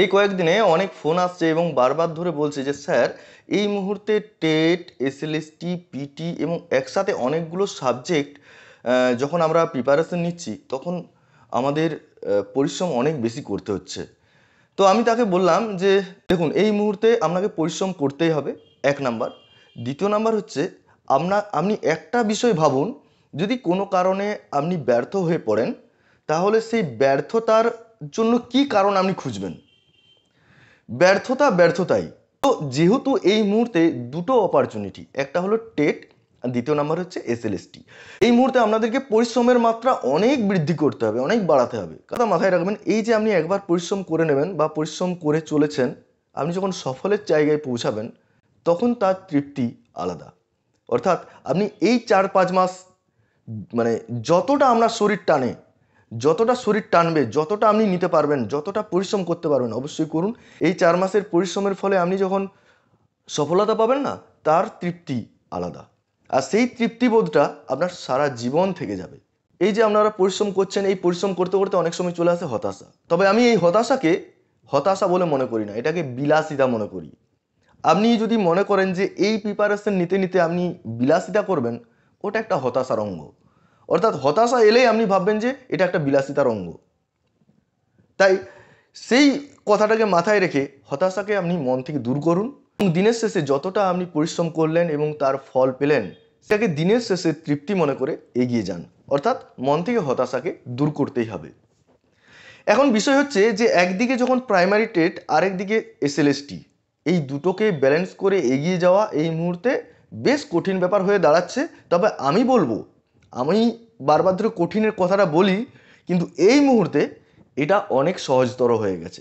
এই কয়েকদিনে অনেক ফোন আসছে এবং বারবার ধরে বলছে যে স্যার এই মুহূর্তে টেট এসএলএসটি পিটি এবং একসাথে অনেকগুলো সাবজেক্ট যখন আমরা প্রিপারেশন নিচ্ছি তখন আমাদের পরিশ্রম অনেক বেশি করতে হচ্ছে তো আমি তাকে বললাম যে দেখুন এই মুহূর্তে আপনাকে পরিশ্রম করতেই হবে এক নাম্বার দ্বিতীয় নাম্বার হচ্ছে আপনার আপনি একটা বিষয় ভাবুন যদি কোনো কারণে আপনি ব্যর্থ হয়ে পড়েন তাহলে সেই ব্যর্থতার জন্য কি কারণ আপনি খুঁজবেন ব্যর্থতা ব্যর্থতাই তো যেহেতু এই মুহূর্তে দুটো অপরচুনিটি একটা হলো টেট আর দ্বিতীয় নাম্বার হচ্ছে এসএলএসটি এই মুহূর্তে আপনাদেরকে পরিশ্রমের মাত্রা অনেক বৃদ্ধি করতে হবে অনেক বাড়াতে হবে কথা মাথায় রাখবেন এই যে আপনি একবার পরিশ্রম করে নেবেন বা পরিশ্রম করে চলেছেন আপনি যখন সফলের জায়গায় পৌঁছাবেন তখন তার তৃপ্তি আলাদা অর্থাৎ আপনি এই চার পাঁচ মাস মানে যতটা আমরা শরীর টানে যতটা শরীর টানবে যতটা আপনি নিতে পারবেন যতটা পরিশ্রম করতে পারবেন অবশ্যই করুন এই চার মাসের পরিশ্রমের ফলে আপনি যখন সফলতা পাবেন না তার তৃপ্তি আলাদা আর সেই তৃপ্তিবোধটা আপনার সারা জীবন থেকে যাবে এই যে আপনারা পরিশ্রম করছেন এই পরিশ্রম করতে করতে অনেক সময় চলে আসে হতাশা তবে আমি এই হতাশাকে হতাশা বলে মনে করি না এটাকে বিলাসিতা মনে করি আপনি যদি মনে করেন যে এই প্রিপারেশন নিতে নিতে আপনি বিলাসিতা করবেন ওটা একটা হতাশার অঙ্গ অর্থাৎ হতাশা এলেই আপনি ভাববেন যে এটা একটা বিলাসিতার অঙ্গ তাই সেই কথাটাকে মাথায় রেখে হতাশাকে আপনি মন থেকে দূর করুন এবং দিনের শেষে যতটা আপনি পরিশ্রম করলেন এবং তার ফল পেলেন সেটাকে দিনের শেষে তৃপ্তি মনে করে এগিয়ে যান অর্থাৎ মন থেকে হতাশাকে দূর করতেই হবে এখন বিষয় হচ্ছে যে একদিকে যখন প্রাইমারি টেট আরেকদিকে এসএলএসটি এই দুটোকে ব্যালেন্স করে এগিয়ে যাওয়া এই মুহূর্তে বেশ কঠিন ব্যাপার হয়ে দাঁড়াচ্ছে তবে আমি বলবো আমি বারবার ধরে কঠিনের কথাটা বলি কিন্তু এই মুহূর্তে এটা অনেক সহজতর হয়ে গেছে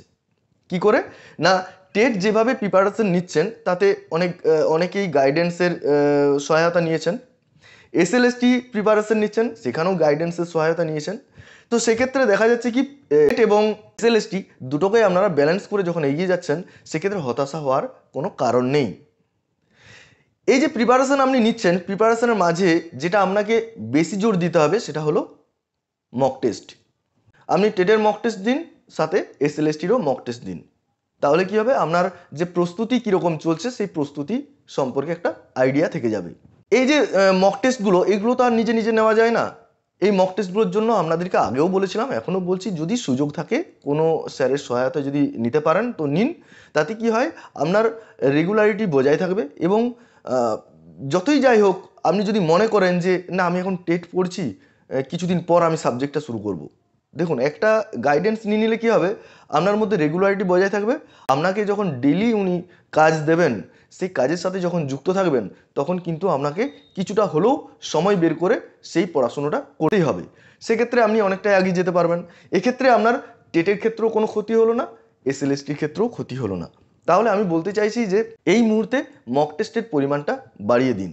কি করে না টেট যেভাবে প্রিপারেশন নিচ্ছেন তাতে অনেক অনেকেই গাইডেন্সের সহায়তা নিয়েছেন এসএলএসটি প্রিপারেশন নিচ্ছেন সেখানেও গাইডেন্সের সহায়তা নিয়েছেন তো সেক্ষেত্রে দেখা যাচ্ছে কি টেট এবং এসএলএসটি দুটোকে আপনারা ব্যালেন্স করে যখন এগিয়ে যাচ্ছেন সেক্ষেত্রে হতাশা হওয়ার কোনো কারণ নেই এই যে প্রিপারেশান আপনি নিচ্ছেন প্রিপারেশানের মাঝে যেটা আপনাকে বেশি জোর দিতে হবে সেটা হলো মক টেস্ট আপনি টেটের মক টেস্ট দিন সাথে এস এল এসটিরও মক টেস্ট দিন তাহলে কি হবে আপনার যে প্রস্তুতি কীরকম চলছে সেই প্রস্তুতি সম্পর্কে একটা আইডিয়া থেকে যাবে এই যে মক টেস্টগুলো এগুলো তো আর নিজে নিজে নেওয়া যায় না এই মক টেস্টগুলোর জন্য আপনাদেরকে আগেও বলেছিলাম এখনও বলছি যদি সুযোগ থাকে কোনো স্যারের সহায়তা যদি নিতে পারেন তো নিন তাতে কি হয় আপনার রেগুলারিটি বজায় থাকবে এবং যতই যাই হোক আপনি যদি মনে করেন যে না আমি এখন টেট পড়ছি কিছুদিন পর আমি সাবজেক্টটা শুরু করব। দেখুন একটা গাইডেন্স নিয়ে নিলে কী হবে আপনার মধ্যে রেগুলারিটি বজায় থাকবে আপনাকে যখন ডেলি উনি কাজ দেবেন সেই কাজের সাথে যখন যুক্ত থাকবেন তখন কিন্তু আপনাকে কিছুটা হলেও সময় বের করে সেই পড়াশুনোটা করতেই হবে সেক্ষেত্রে আপনি অনেকটাই এগিয়ে যেতে পারবেন এক্ষেত্রে আপনার টেটের ক্ষেত্রেও কোনো ক্ষতি হলো না এসএলএসটির ক্ষেত্রেও ক্ষতি হলো না তাহলে আমি বলতে চাইছি যে এই মুহূর্তে মক টেস্টের পরিমাণটা বাড়িয়ে দিন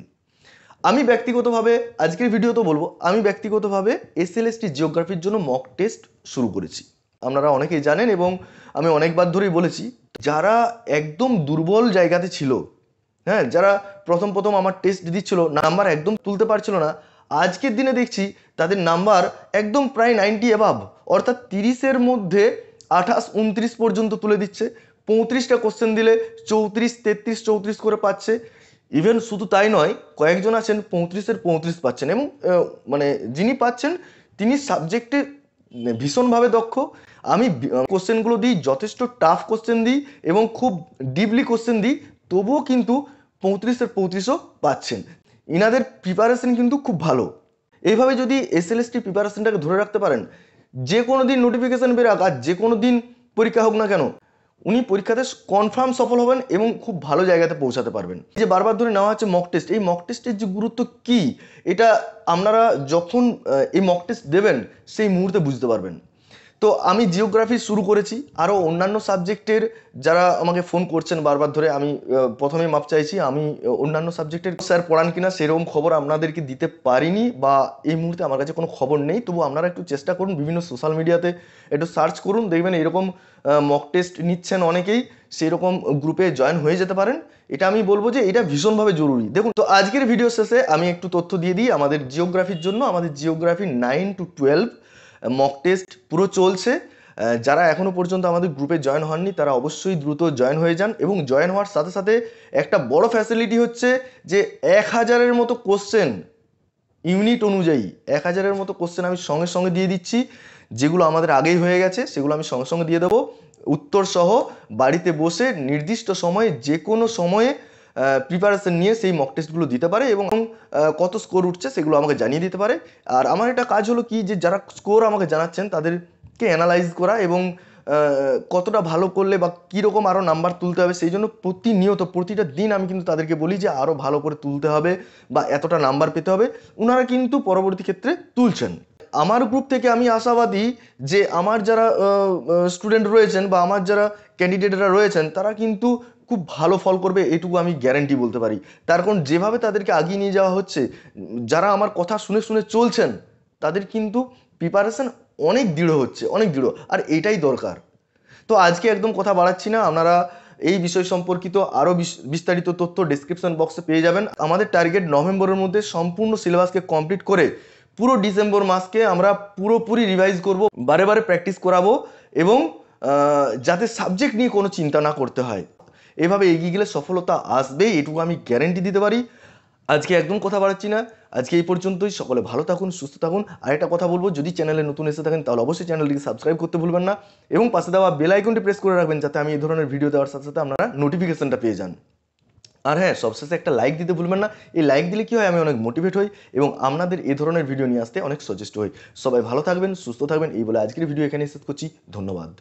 আমি ব্যক্তিগতভাবে আজকের ভিডিও তো বলবো আমি ব্যক্তিগতভাবে এসএলএসটি জিওগ্রাফির জন্য মক টেস্ট শুরু করেছি আপনারা অনেকেই জানেন এবং আমি অনেকবার ধরেই বলেছি যারা একদম দুর্বল জায়গাতে ছিল হ্যাঁ যারা প্রথম প্রথম আমার টেস্ট দিচ্ছিল নাম্বার একদম তুলতে পারছিল না আজকের দিনে দেখছি তাদের নাম্বার একদম প্রায় নাইনটি অ্যাভাব অর্থাৎ তিরিশের মধ্যে আঠাশ উনত্রিশ পর্যন্ত তুলে দিচ্ছে পঁয়ত্রিশটা কোশ্চেন দিলে চৌত্রিশ তেত্রিশ চৌত্রিশ করে পাচ্ছে ইভেন শুধু তাই নয় কয়েকজন আছেন পঁয়ত্রিশের পঁয়ত্রিশ পাচ্ছেন এবং মানে যিনি পাচ্ছেন তিনি সাবজেক্টে ভীষণভাবে দক্ষ আমি কোশ্চেনগুলো দিই যথেষ্ট টাফ কোশ্চেন দিই এবং খুব ডিপলি কোশ্চেন দিই তবুও কিন্তু পঁয়ত্রিশের পঁয়ত্রিশও পাচ্ছেন ইনাদের প্রিপারেশন কিন্তু খুব ভালো এইভাবে যদি এসএলএসটি প্রিপারেশনটাকে ধরে রাখতে পারেন যে কোনো দিন নোটিফিকেশান বেরাক আর যে কোনো দিন পরীক্ষা হোক না কেন উনি পরীক্ষাতে কনফার্ম সফল হবেন এবং খুব ভালো জায়গাতে পৌঁছাতে পারবেন যে বারবার ধরে নেওয়া হচ্ছে মক টেস্ট এই মক টেস্টের যে গুরুত্ব কি এটা আপনারা যখন এই মক টেস্ট দেবেন সেই মুহূর্তে বুঝতে পারবেন তো আমি জিওগ্রাফি শুরু করেছি আরও অন্যান্য সাবজেক্টের যারা আমাকে ফোন করছেন বারবার ধরে আমি প্রথমে মাপ চাইছি আমি অন্যান্য সাবজেক্টের স্যার পড়ান কিনা সেরকম খবর আপনাদেরকে দিতে পারিনি বা এই মুহূর্তে আমার কাছে কোনো খবর নেই তবু আপনারা একটু চেষ্টা করুন বিভিন্ন সোশ্যাল মিডিয়াতে একটু সার্চ করুন দেখবেন এরকম মক টেস্ট নিচ্ছেন অনেকেই সেরকম গ্রুপে জয়েন হয়ে যেতে পারেন এটা আমি বলবো যে এটা ভীষণভাবে জরুরি দেখুন তো আজকের ভিডিও শেষে আমি একটু তথ্য দিয়ে দিই আমাদের জিওগ্রাফির জন্য আমাদের geography nine to twelve mock test পুরো চলছে যারা এখনও পর্যন্ত আমাদের গ্রুপে জয়েন হননি তারা অবশ্যই দ্রুত জয়েন হয়ে যান এবং জয়েন হওয়ার সাথে সাথে একটা বড় ফ্যাসিলিটি হচ্ছে যে এক হাজারের মতো কোশ্চেন ইউনিট অনুযায়ী এক হাজারের মতো কোশ্চেন আমি সঙ্গে সঙ্গে দিয়ে দিচ্ছি যেগুলো আমাদের আগেই হয়ে গেছে সেগুলো আমি সঙ্গে সঙ্গে দিয়ে দেবো উত্তরসহ বাড়িতে বসে নির্দিষ্ট সময়ে যে কোনো সময়ে প্রিপারেশন নিয়ে সেই মক টেস্টগুলো দিতে পারে এবং কত স্কোর উঠছে সেগুলো আমাকে জানিয়ে দিতে পারে আর আমার এটা কাজ হলো কি যে যারা স্কোর আমাকে জানাচ্ছেন তাদেরকে অ্যানালাইজ করা এবং কতটা ভালো করলে বা কীরকম আরও নাম্বার তুলতে হবে সেই জন্য প্রতিনিয়ত প্রতিটা দিন আমি কিন্তু তাদেরকে বলি যে আরও ভালো করে তুলতে হবে বা এতটা নাম্বার পেতে হবে ওনারা কিন্তু পরবর্তী ক্ষেত্রে তুলছেন আমার গ্রুপ থেকে আমি আশাবাদী যে আমার যারা স্টুডেন্ট রয়েছেন বা আমার যারা ক্যান্ডিডেটরা রয়েছেন তারা কিন্তু খুব ভালো ফল করবে এটুকু আমি গ্যারেন্টি বলতে পারি তার কারণ যেভাবে তাদেরকে আগিয়ে নিয়ে যাওয়া হচ্ছে যারা আমার কথা শুনে শুনে চলছেন তাদের কিন্তু প্রিপারেশান অনেক দৃঢ় হচ্ছে অনেক দৃঢ় আর এটাই দরকার তো আজকে একদম কথা বাড়াচ্ছি না আপনারা এই বিষয় সম্পর্কিত আরও বিস্তারিত তথ্য ডিসক্রিপশন বক্সে পেয়ে যাবেন আমাদের টার্গেট নভেম্বরের মধ্যে সম্পূর্ণ সিলেবাসকে কমপ্লিট করে পুরো ডিসেম্বর মাসকে আমরা পুরোপুরি রিভাইজ করব বারে বারে প্র্যাকটিস করাবো এবং যাতে সাবজেক্ট নিয়ে কোনো চিন্তা না করতে হয় এভাবে এগিয়ে গেলে সফলতা আসবেই এটুকু আমি গ্যারেন্টি দিতে পারি আজকে একদম কথা বাড়াচ্ছি না আজকে এই পর্যন্তই সকলে ভালো থাকুন সুস্থ থাকুন আর একটা কথা বলবো যদি চ্যানেলে নতুন এসে থাকেন তাহলে অবশ্যই চ্যানেলটিকে সাবস্ক্রাইব করতে ভুলবেন না এবং পাশে দেওয়া বেল আইকনটি প্রেস করে রাখবেন যাতে আমি এই ধরনের ভিডিও দেওয়ার সাথে সাথে আপনারা নোটিফিকেশনটা পেয়ে যান আর হ্যাঁ সবশেষে একটা লাইক দিতে ভুলবেন না এই লাইক দিলে কী হয় আমি অনেক মোটিভেট হই এবং আপনাদের এই ধরনের ভিডিও নিয়ে আসতে অনেক সচেষ্ট হই সবাই ভালো থাকবেন সুস্থ থাকবেন এই বলে আজকের ভিডিও এখানে শেষ করছি ধন্যবাদ